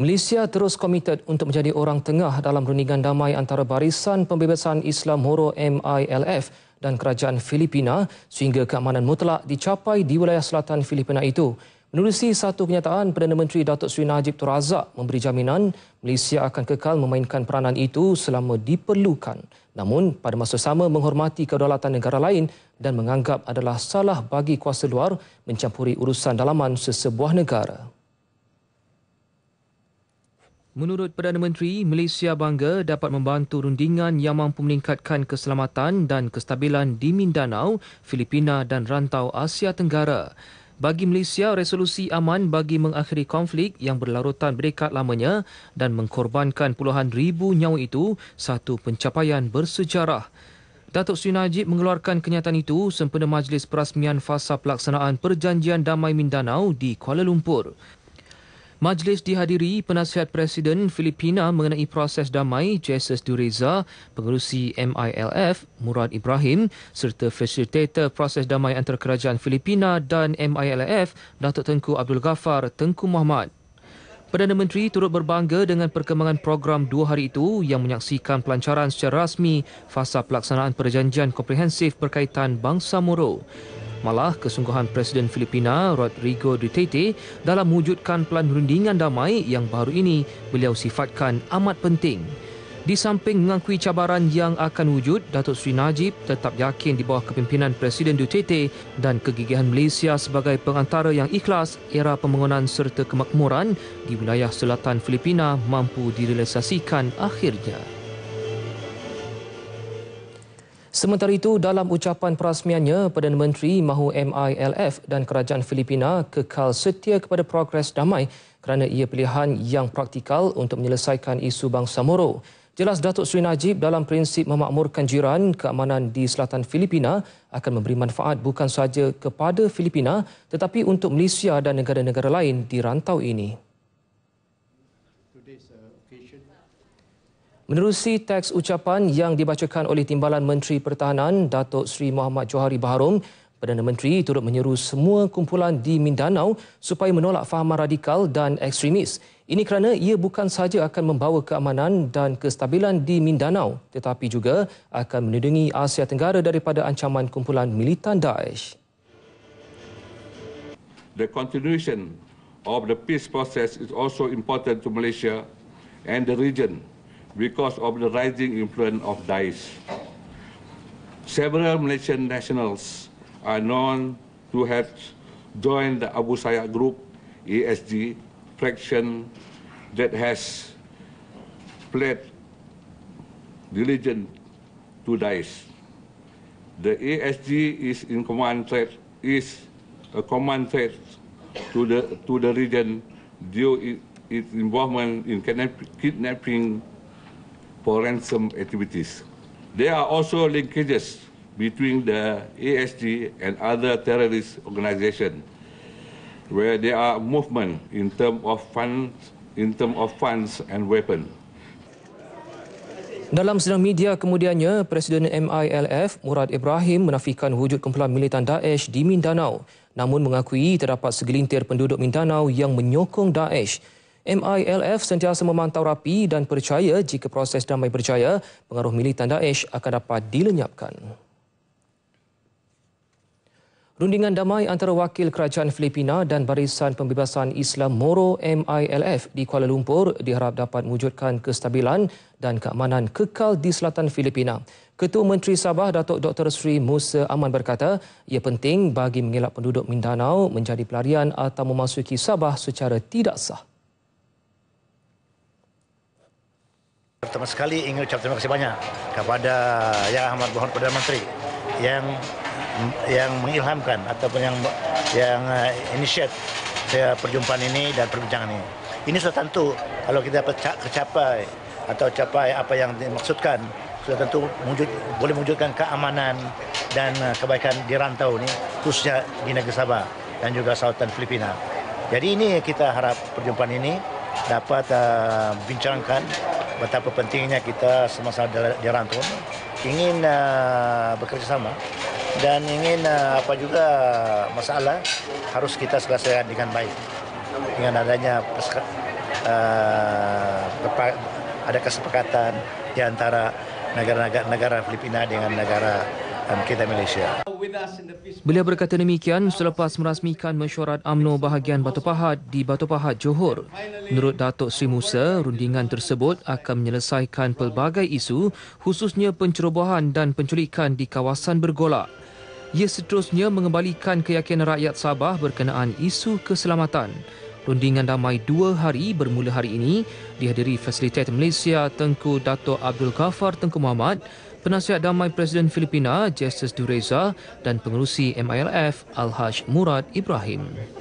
Malaysia terus komited untuk menjadi orang tengah dalam rundingan damai antara Barisan Pembebasan Islam Moro MILF dan Kerajaan Filipina sehingga keamanan mutlak dicapai di wilayah selatan Filipina itu. Menerusi satu kenyataan, Perdana Menteri Datuk Seri Najib Tun Razak memberi jaminan Malaysia akan kekal memainkan peranan itu selama diperlukan. Namun, pada masa sama menghormati kedaulatan negara lain dan menganggap adalah salah bagi kuasa luar mencampuri urusan dalaman sesebuah negara. Menurut Perdana Menteri, Malaysia bangga dapat membantu rundingan yang mampu meningkatkan keselamatan dan kestabilan di Mindanao, Filipina dan rantau Asia Tenggara. Bagi Malaysia, resolusi aman bagi mengakhiri konflik yang berlarutan berdekat lamanya dan mengkorbankan puluhan ribu nyawa itu satu pencapaian bersejarah. Datuk Sri Najib mengeluarkan kenyataan itu sempena Majlis Perasmian Fasa Pelaksanaan Perjanjian Damai Mindanao di Kuala Lumpur. Majlis dihadiri penasihat Presiden Filipina mengenai proses damai Jesus Dureza, pengurusi MILF Murad Ibrahim serta fasilitator proses damai antara kerajaan Filipina dan MILF Datuk Tengku Abdul Ghaffar Tengku Muhammad. Perdana Menteri turut berbangga dengan perkembangan program dua hari itu yang menyaksikan pelancaran secara rasmi fasa pelaksanaan perjanjian komprehensif berkaitan bangsa Moro. Malah kesungguhan Presiden Filipina Rodrigo Duterte dalam mewujudkan pelan rundingan damai yang baru ini beliau sifatkan amat penting. Di samping mengakui cabaran yang akan wujud, Datuk Seri Najib tetap yakin di bawah kepimpinan Presiden Duterte dan kegigihan Malaysia sebagai pengantara yang ikhlas era pembangunan serta kemakmuran di wilayah selatan Filipina mampu direalisasikan akhirnya. Sementara itu, dalam ucapan perasmiannya, Perdana Menteri mahu MILF dan Kerajaan Filipina kekal setia kepada progres damai kerana ia pilihan yang praktikal untuk menyelesaikan isu bangsa Moro. Jelas Datuk Seri Najib dalam prinsip memakmurkan jiran keamanan di selatan Filipina akan memberi manfaat bukan sahaja kepada Filipina tetapi untuk Malaysia dan negara-negara lain di rantau ini. Menerusi teks ucapan yang dibacakan oleh Timbalan Menteri Pertahanan Datuk Seri Muhammad Johari Baharum, Perdana Menteri turut menyeru semua kumpulan di Mindanao supaya menolak fahaman radikal dan ekstremis. Ini kerana ia bukan sahaja akan membawa keamanan dan kestabilan di Mindanao tetapi juga akan melindungi Asia Tenggara daripada ancaman kumpulan militan Daesh. The continuation of the peace process is also important to Malaysia and the region because of the rising influence of Daesh. Several Malaysian nationals are known to have joined the Abu Sayyaf Group, ASG, faction that has pled diligent to Daesh. The ASG is in command threat, is a command threat to the, to the region due to its involvement in kidnapping for ransom activities. There are also linkages between the ASG and other terrorist organisation, where there are movement in term of funds in term of funds and weapon. Dalam sidang media kemudiannya, Presiden MILF Murad Ibrahim menafikan wujud kumpulan militan Daesh di Mindanao namun mengakui terdapat segelintir penduduk Mindanao yang menyokong Daesh. MILF sentiasa memantau rapi dan percaya jika proses damai berjaya, pengaruh militan Daesh akan dapat dilenyapkan. Rundingan damai antara wakil kerajaan Filipina dan Barisan Pembebasan Islam Moro MILF di Kuala Lumpur diharap dapat mewujudkan kestabilan dan keamanan kekal di selatan Filipina. Ketua Menteri Sabah Datuk Dr. Sri Musa Aman berkata, ia penting bagi mengelak penduduk Mindanao menjadi pelarian atau memasuki Sabah secara tidak sah. pertama sekali ingin ucap terima kasih banyak kepada Yang Ahmad Bohon Perdana Menteri yang yang mengilhamkan ataupun yang yang uh, inisiat saya eh, perjumpaan ini dan perbincangan ini. Ini sudah tentu kalau kita dapat tercapai atau capai apa yang dimaksudkan sudah tentu wujud, boleh mewujudkan keamanan dan uh, kebaikan di rantau ini khususnya di negeri Sabah dan juga Sultan Filipina. Jadi ini kita harap perjumpaan ini dapat uh, bincangkan betapa pentingnya kita semasa di rantau ingin uh, bekerjasama dan ingin uh, apa juga masalah harus kita selesaikan dengan baik dengan adanya uh, ada kesepakatan di antara negara-negara Filipina dengan negara um, kita Malaysia. Beliau berkata demikian selepas merasmikan mesyuarat amno bahagian Batu Pahat di Batu Pahat, Johor. Menurut Datuk Sri Musa, rundingan tersebut akan menyelesaikan pelbagai isu khususnya pencerobohan dan penculikan di kawasan bergolak. Ia seterusnya mengembalikan keyakinan rakyat Sabah berkenaan isu keselamatan. Rundingan damai dua hari bermula hari ini dihadiri Fasilitator Malaysia Tengku Dato' Abdul Ghaffar Tengku Muhammad Penasihat Damai Presiden Filipina, Justice Dureza dan pengurusi MILF, Alhaj Murad Ibrahim.